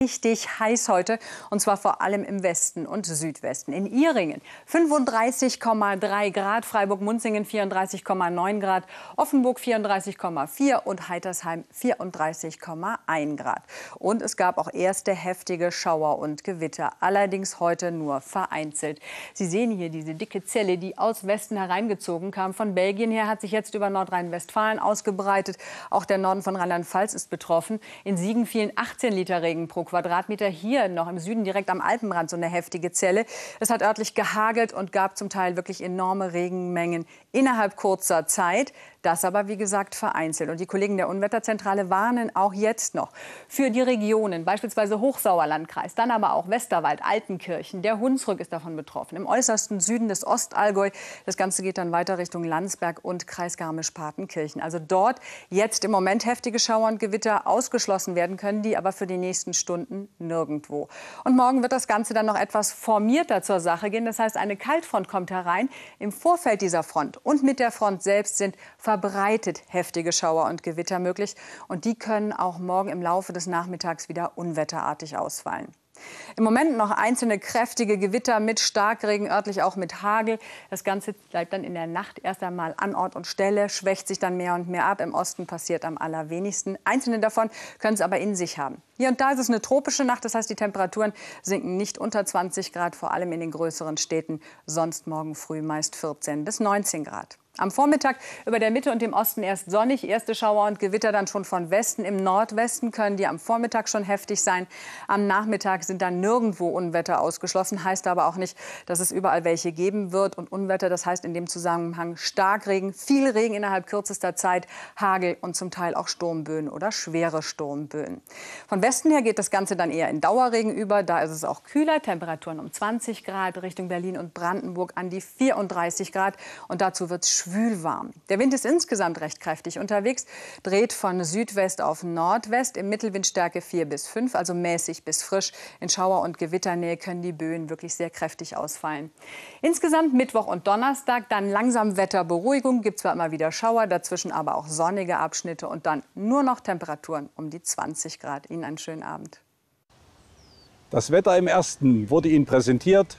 richtig heiß heute, und zwar vor allem im Westen und Südwesten. In Iringen 35,3 Grad, Freiburg-Munzingen 34,9 Grad, Offenburg 34,4 und Heitersheim 34,1 Grad. Und es gab auch erste heftige Schauer und Gewitter, allerdings heute nur vereinzelt. Sie sehen hier diese dicke Zelle, die aus Westen hereingezogen kam. Von Belgien her hat sich jetzt über Nordrhein-Westfalen ausgebreitet. Auch der Norden von Rheinland-Pfalz ist betroffen. In Siegen fielen 18 Liter Regen pro Quadratmeter. Hier noch im Süden, direkt am Alpenrand, so eine heftige Zelle. Es hat örtlich gehagelt und gab zum Teil wirklich enorme Regenmengen innerhalb kurzer Zeit. Das aber, wie gesagt, vereinzelt. Und die Kollegen der Unwetterzentrale warnen auch jetzt noch für die Regionen, beispielsweise Hochsauerlandkreis, dann aber auch Westerwald, Altenkirchen, der Hunsrück ist davon betroffen, im äußersten Süden des Ostallgäu. Das Ganze geht dann weiter Richtung Landsberg und Kreis Garmisch-Partenkirchen. Also dort jetzt im Moment heftige Schauer und Gewitter ausgeschlossen werden können, die aber für die nächsten Stunden nirgendwo. Und morgen wird das Ganze dann noch etwas formierter zur Sache gehen. Das heißt, eine Kaltfront kommt herein. Im Vorfeld dieser Front und mit der Front selbst sind verbreitet heftige Schauer und Gewitter möglich. Und die können auch morgen im Laufe des Nachmittags wieder unwetterartig ausfallen. Im Moment noch einzelne kräftige Gewitter mit Starkregen, örtlich auch mit Hagel. Das Ganze bleibt dann in der Nacht erst einmal an Ort und Stelle, schwächt sich dann mehr und mehr ab. Im Osten passiert am allerwenigsten. Einzelne davon können es aber in sich haben. Hier und da ist es eine tropische Nacht, das heißt, die Temperaturen sinken nicht unter 20 Grad, vor allem in den größeren Städten. Sonst morgen früh meist 14 bis 19 Grad. Am Vormittag über der Mitte und dem Osten erst sonnig, erste Schauer und Gewitter dann schon von Westen. Im Nordwesten können die am Vormittag schon heftig sein. Am Nachmittag sind dann nirgendwo Unwetter ausgeschlossen, heißt aber auch nicht, dass es überall welche geben wird. Und Unwetter, das heißt in dem Zusammenhang Starkregen, viel Regen innerhalb kürzester Zeit, Hagel und zum Teil auch Sturmböen oder schwere Sturmböen. Von Westen her geht das Ganze dann eher in Dauerregen über. Da ist es auch kühler, Temperaturen um 20 Grad Richtung Berlin und Brandenburg an die 34 Grad. Und dazu wird es schwül Der Wind ist insgesamt recht kräftig unterwegs, dreht von Südwest auf Nordwest im Mittelwindstärke 4 bis 5, also mäßig bis frisch. In Schauer- und Gewitternähe können die Böen wirklich sehr kräftig ausfallen. Insgesamt Mittwoch und Donnerstag dann langsam Wetterberuhigung, gibt zwar immer wieder Schauer, dazwischen aber auch sonnige Abschnitte und dann nur noch Temperaturen um die 20 Grad. Ihnen einen schönen Abend. Das Wetter im Ersten wurde Ihnen präsentiert